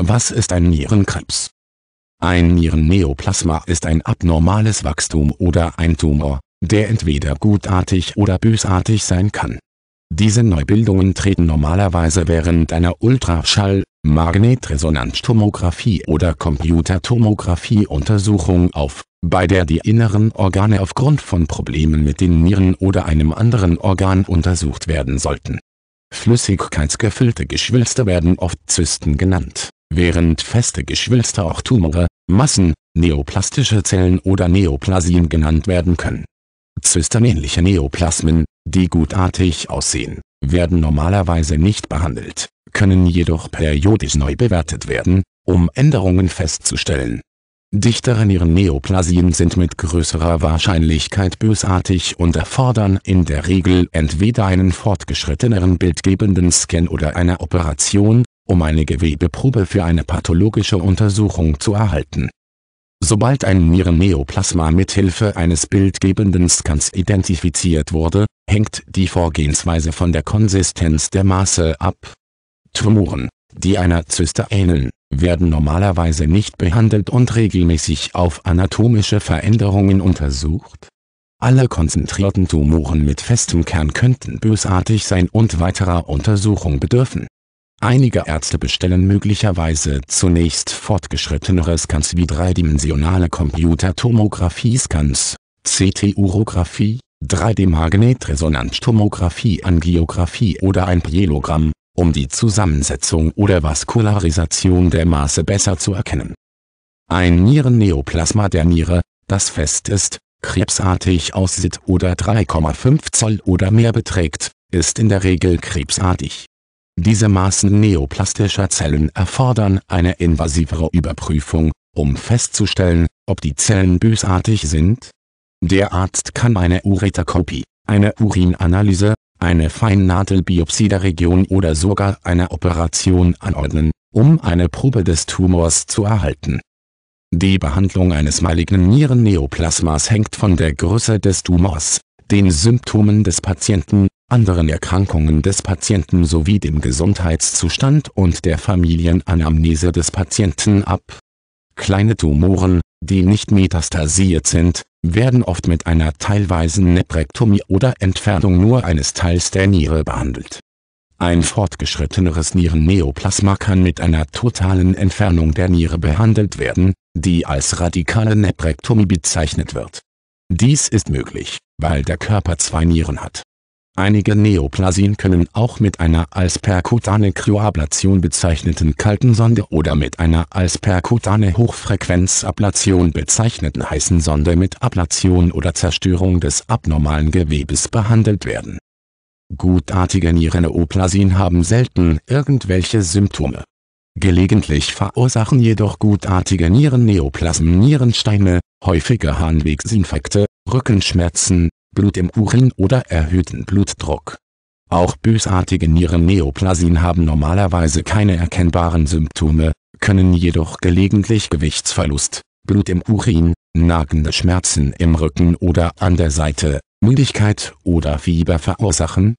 Was ist ein Nierenkrebs? Ein Nierenneoplasma ist ein abnormales Wachstum oder ein Tumor, der entweder gutartig oder bösartig sein kann. Diese Neubildungen treten normalerweise während einer Ultraschall-, Magnetresonanztomographie oder Computertomographie-Untersuchung auf, bei der die inneren Organe aufgrund von Problemen mit den Nieren oder einem anderen Organ untersucht werden sollten. Flüssigkeitsgefüllte Geschwülste werden oft Zysten genannt während feste Geschwülste auch Tumore, Massen, neoplastische Zellen oder Neoplasien genannt werden können. Zysternähnliche Neoplasmen, die gutartig aussehen, werden normalerweise nicht behandelt, können jedoch periodisch neu bewertet werden, um Änderungen festzustellen. Dichtere Nierenneoplasien sind mit größerer Wahrscheinlichkeit bösartig und erfordern in der Regel entweder einen fortgeschritteneren bildgebenden Scan oder eine Operation um eine Gewebeprobe für eine pathologische Untersuchung zu erhalten. Sobald ein Nierenneoplasma mithilfe eines bildgebenden Scans identifiziert wurde, hängt die Vorgehensweise von der Konsistenz der Maße ab. Tumoren, die einer Zyste ähneln, werden normalerweise nicht behandelt und regelmäßig auf anatomische Veränderungen untersucht. Alle konzentrierten Tumoren mit festem Kern könnten bösartig sein und weiterer Untersuchung bedürfen Einige Ärzte bestellen möglicherweise zunächst fortgeschrittenere Scans wie dreidimensionale Computertomographie-Scans, CT-Urographie, 3D-Magnetresonanztomographie, Angiografie oder ein Pielogramm, um die Zusammensetzung oder Vaskularisation der Maße besser zu erkennen. Ein Nierenneoplasma der Niere, das fest ist, krebsartig aussieht oder 3,5 Zoll oder mehr beträgt, ist in der Regel krebsartig diese Maßen neoplastischer Zellen erfordern eine invasivere Überprüfung, um festzustellen, ob die Zellen bösartig sind. Der Arzt kann eine Ureterkopie, eine Urinanalyse, eine Feinnadelbiopsie der Region oder sogar eine Operation anordnen, um eine Probe des Tumors zu erhalten. Die Behandlung eines malignen Nierenneoplasmas hängt von der Größe des Tumors, den Symptomen des Patienten anderen Erkrankungen des Patienten sowie dem Gesundheitszustand und der Familienanamnese des Patienten ab. Kleine Tumoren, die nicht metastasiert sind, werden oft mit einer teilweisen Neprektomie oder Entfernung nur eines Teils der Niere behandelt. Ein fortgeschritteneres Nierenneoplasma kann mit einer totalen Entfernung der Niere behandelt werden, die als radikale Neprektomie bezeichnet wird. Dies ist möglich, weil der Körper zwei Nieren hat Einige Neoplasien können auch mit einer als perkutane Kryoablation bezeichneten kalten Sonde oder mit einer als perkutane Hochfrequenzablation bezeichneten heißen Sonde mit Ablation oder Zerstörung des abnormalen Gewebes behandelt werden. Gutartige Nierenneoplasien haben selten irgendwelche Symptome. Gelegentlich verursachen jedoch gutartige Nierenneoplasmen Nierensteine, häufige Harnwegsinfekte, Rückenschmerzen, Blut im Urin oder erhöhten Blutdruck. Auch bösartige Nierenneoplasien haben normalerweise keine erkennbaren Symptome, können jedoch gelegentlich Gewichtsverlust, Blut im Urin, nagende Schmerzen im Rücken oder an der Seite, Müdigkeit oder Fieber verursachen